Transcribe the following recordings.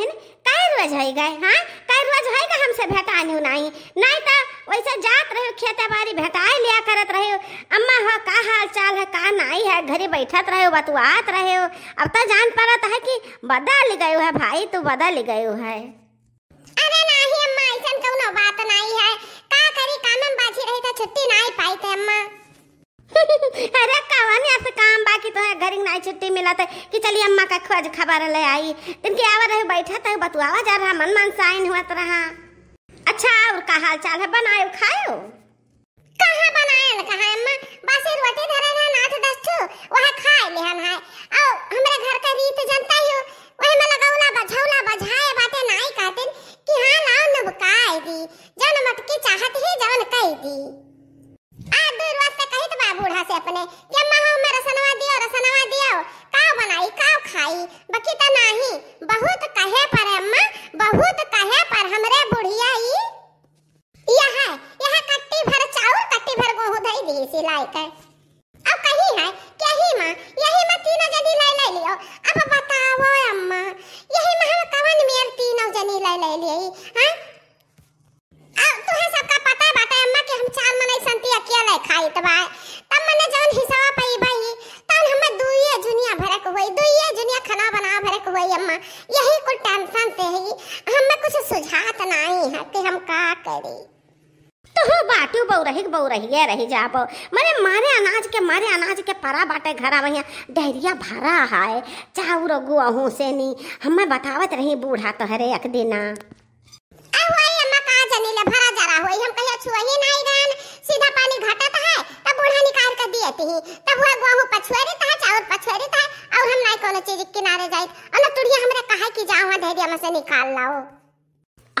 बहन काय रोज है गए हाँ काय रोज है का हमसे भेटाने नहीं नहीं तो वैसे जात रहे खेते बारी भेटाए लिया करत रहे अम्मा हो का हाल चाल है का नहीं है घरे बैठत रहे हो बतुआत रहे हो अब तो जान पड़त है कि बदल गयो है भाई तू बदल गयो है अरे नहीं अम्मा ऐसा कौनो है छुट्टी मिला था तो कि चलिए अम्मा का खोज खबर ले आई दिन के आवा रहे बैठा था तो बतुआवा जा रहा मन मन साइन हुआ तो रहा अच्छा और का हाल चाल है बनायो खायो कहा बनाए कहा अम्मा बस रोटी नहीं बहुत कहे पर अम्मा बहुत कहे पर हमरे बुढ़िया ई यहां यहां कट्टी भर चावल कट्टी भर गेहूं धई दी सिलाई कर भइए रही जाब मरे मारे अनाज के मारे अनाज के परा बाटे घर आवैया डहरिया भरा है चाउर गुहू से नी हमें बतावत रही बूढ़ा तोहरे एक दिना भरा जा रहा और हम तुड़िया हमरे कहे कि जावा धैर्य में से निकाल लाओ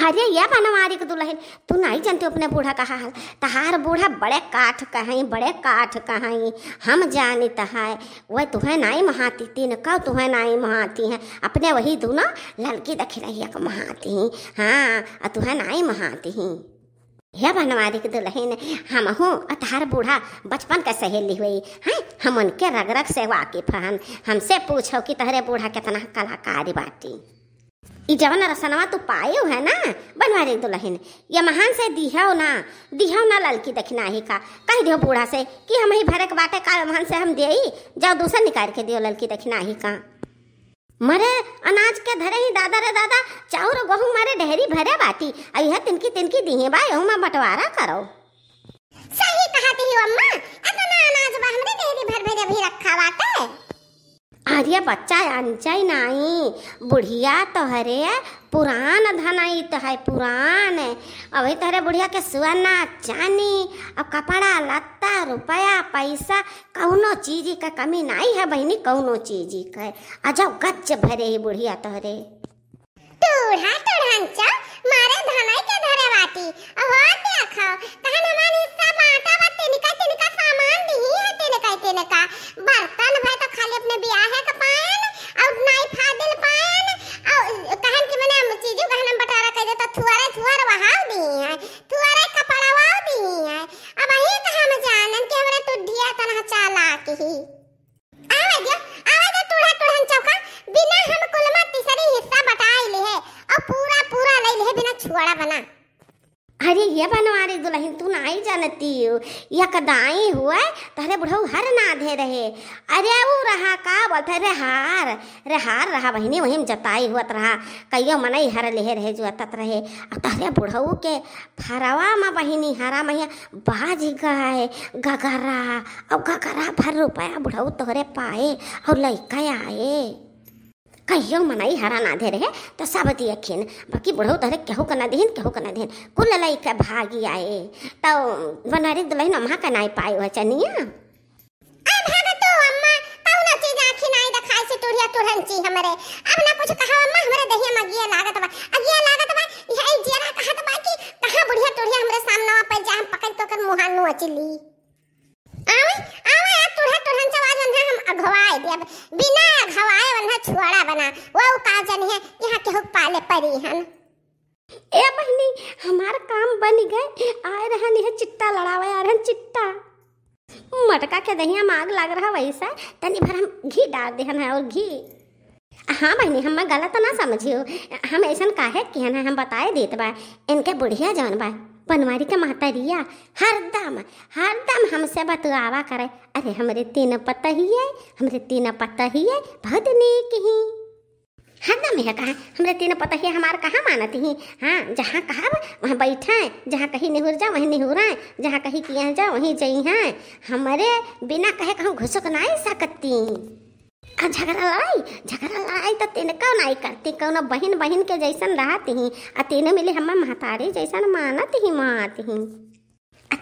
अरे ये बनवारी के दुल्हन तू नहीं जानते अपने बूढ़ा कहा हाल तहार बूढ़ा बड़े काठ कहीं बड़े काठ कहीं हम जानी तहाय वह तुम्हें नाई महाती तीन कह तुम्हें नाई महाती हैं अपने वही दोनों लड़की देख रही है महाती हैं हाँ और तुम्हें नाई महाती हैं हे बनवारी के दुल्हन हम हूँ अतहार बूढ़ा बचपन का सहेली हुई है हम उनके रग रग से वाकिफ हन हमसे पूछो कि तहरे बूढ़ा कितना कलाकारी बाटी ई जवन रसनवा तू तो पायो है ना बनवा रे दुल्हन तो ये महान से दिहव ना दिहव ना ललकी दखिना ही का कह दियो बूढ़ा से कि हम ही भरक बाटे का महान से हम देई जाओ दूसर निकाल के दियो ललकी दखिना ही का मरे अनाज के धरे ही दादा रे दादा चाउर गहूं मारे ढेरी भरे बाटी आई है तिनकी तिनकी दिहे बा हम में बंटवारा करो सही कहती हो अम्मा अपना अनाज बा हमरे ढेरी भर भर अभी रखा बाटे अरे बच्चा अंचय नहीं बुढ़िया तो तोहरे पुरान धनई तो है पुरान अभी तो हरे बुढ़िया के सुना चानी अब कपड़ा लत्ता रुपया पैसा कौनो चीज का कमी नहीं है बहनी कौनो चीज का अजब गच्च भरे ही बुढ़िया तोहरे तोड़ा तोड़ा मारे धनाई के धरे बाटी चालाक ही आवे जो आवे जो तुड़ा तुड़न चौका बिना हम कुलमा तीसरी हिस्सा बटा ले है और पूरा पूरा ले ले बिना छुआड़ा बना अरे ये बनवारी दुल्हन तू ही जानती यह कदाई हुआ तेरे बुढ़ऊ हर नाधे रहे अरे वो रहा का बोलते रे हार रे हार रहा बहनी वहीं जताई हुआ रहा मन मनई हर लेहे रहे जो अतत रहे तेरे बुढ़ऊ के फरवा माँ बहनी हरा मैया बाज गए गगरा और गगरा भर रुपया बुढ़ऊ तोहरे पाए और लड़का आए कहियो मनाई हरा ना धेरे रहे तो सब अखिन बाकी बुढ़ो तो तहरे केहू कना देहिन केहू कना देहिन कुल लई के भागी आए तो बनारी दुलहिन तो अम्हा का नाई पाए वह चनिया अब भागा तो अम्मा ताऊ ना चीज आखिन आई दखाई से टुरिया टुरहन ची हमरे अब ना कुछ कहा अम्मा हमरे दहिया मगिया लागत बा अगिया लागत बा यही जेरा कहा बा कि कहा बुढ़िया टुरिया हमरे सामने आ पर जा हम पकड़ तो कर मुहान नु अचली खवाए दिया बिना खवाए वन्हा छुआड़ा बना वो का है यहाँ के पाले परी हन ए बहनी हमार काम बन गए आए रहन यह चिट्टा लड़ावे आ रहन चिट्टा मटका के दहिया में आग लग रहा वैसा तनी भर हम घी डाल देहन है और घी हाँ बहनी हम गलत ना समझियो हम ऐसा काहे किहन है हम बताए देत बा इनके बुढ़िया जान बा पनवारी के रिया हरदम हरदम हमसे बतुआवा करे अरे हमारे तीन पता ही है हाँ हमारे तीन पता ही है बहुत नेक ही हरदम यह कहा हमारे तीन पता ही हमार कहाँ मानत ही हाँ जहाँ कहा वहाँ बैठे जहाँ कहीं निहुर जा वहीं निहुर निहुराए जहाँ कहीं किया जा वहीं जई हैं हमारे बिना कहे कहूँ घुसक ना सकती झगड़ा लाई झगड़ा लाई तो तेने कौन आई करती कौन बहन बहन के जैसन रहती ही आ तेने मिले हमार महतारी जैसन मानत ही मात ही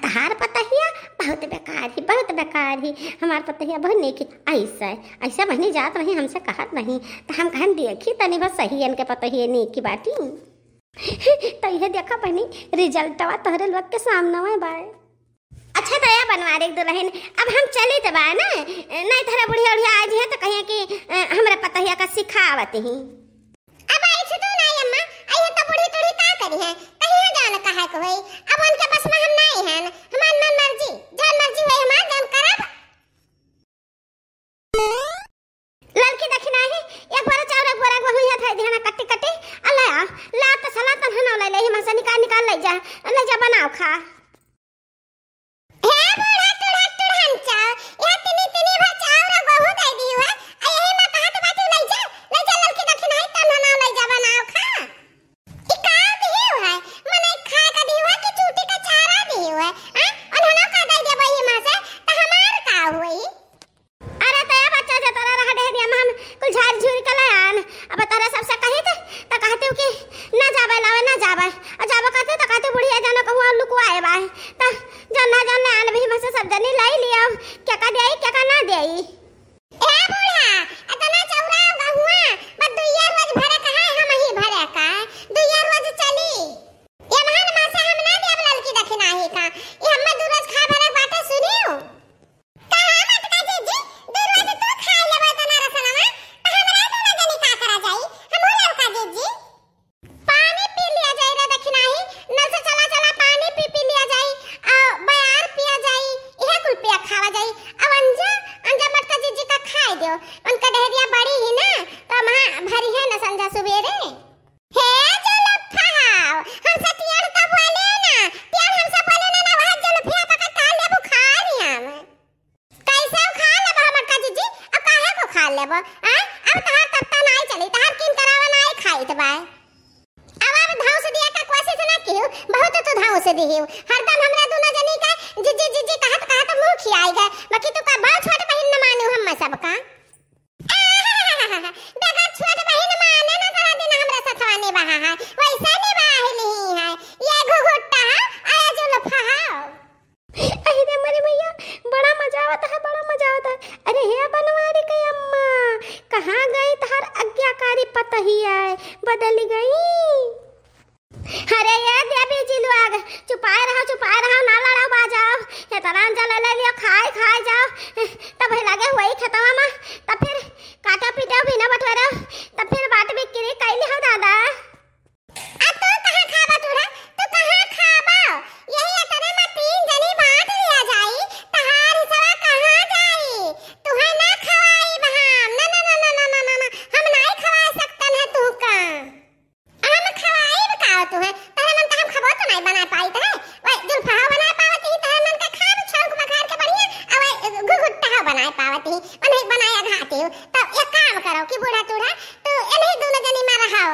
तहार पतहिया बहुत बेकार ही बहुत बेकार ही हमार पतहिया बहुत नेकी ऐसा ऐसा बहनी जात वही हमसे कहत नहीं तो हम कहन देखी तनि बस सही इनके पता हिया नेकी बाटी तो यह देखा बहनी रिजल्ट तोहरे लोग के सामने बाय अच्छा दया बनवा रे दुल्हन अब हम चले तो बा ना नहीं थरा तो बुढ़िया उढ़िया आज है तो कहिए कि हमरा पतहिया है का सिखावत ही अब आई छे तो ना अम्मा आई है तो बुढ़ी तुढ़ी का करी है कहिए जान का को भाई अब उनके बस में हम नहीं हैं हमार मन मर्जी जान मर्जी वही हमार जान करब लड़की देखना है एक बार चावल एक बार गहू है ध्यान कटे कटे अल्लाह ला तो सलातन हना ले ले हम से निकाल निकाल ले जा ले जा बनाओ खा लेबो आ अब तहार तत्ता नाई चली तहार किन करावा नाई खाइत बाय अब अब धाव से दिया का से ना कियो बहुत तो धाव से दिहियो हरदम हमरा दुना जनी का जी जी जी जी कहत कहत मुंह खियाई गए बाकी तो का बाल छोट पहिन न मानियो हम सब का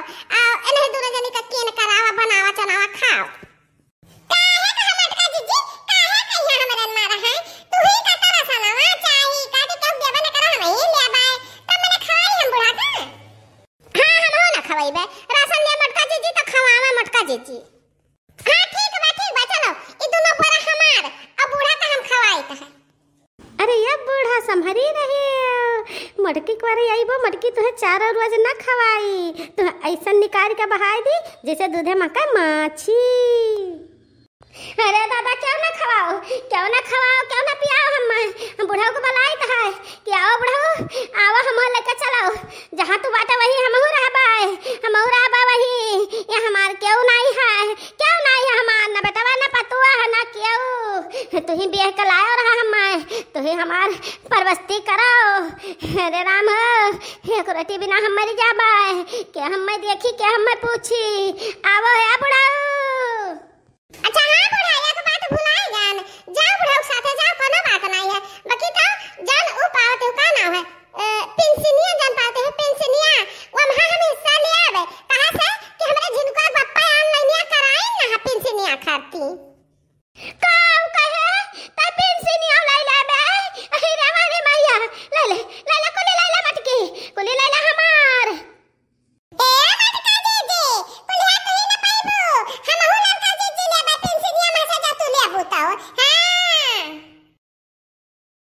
か मटकी कुरे बो मटकी तुहे चारा रोज न खवाई तुह ऐसा निकाल के बहाई दी जैसे दूधे मका माछी अरे दादा क्यों ना खवाओ क्यों ना खवाओ क्यों ना पियाओ हम बुढ़ाऊ को बुला के हम मैं देखी के हम मैं पूछी आवो है बुढ़ाओ अच्छा हां बुढ़ाओ या तो बात भुलाई जान जाओ बुढ़ाऊ साथे जा कोनो बात नहीं है बाकी तो जान उ पावते का नाम है पेंशनिया जान पाते हैं पेंशनिया वो हम हां हमें हिस्सा ले आवे कहां से कि हमरा जिनको पप्पा लेनिया कराई ना हाँ, पेंशनिया खाती का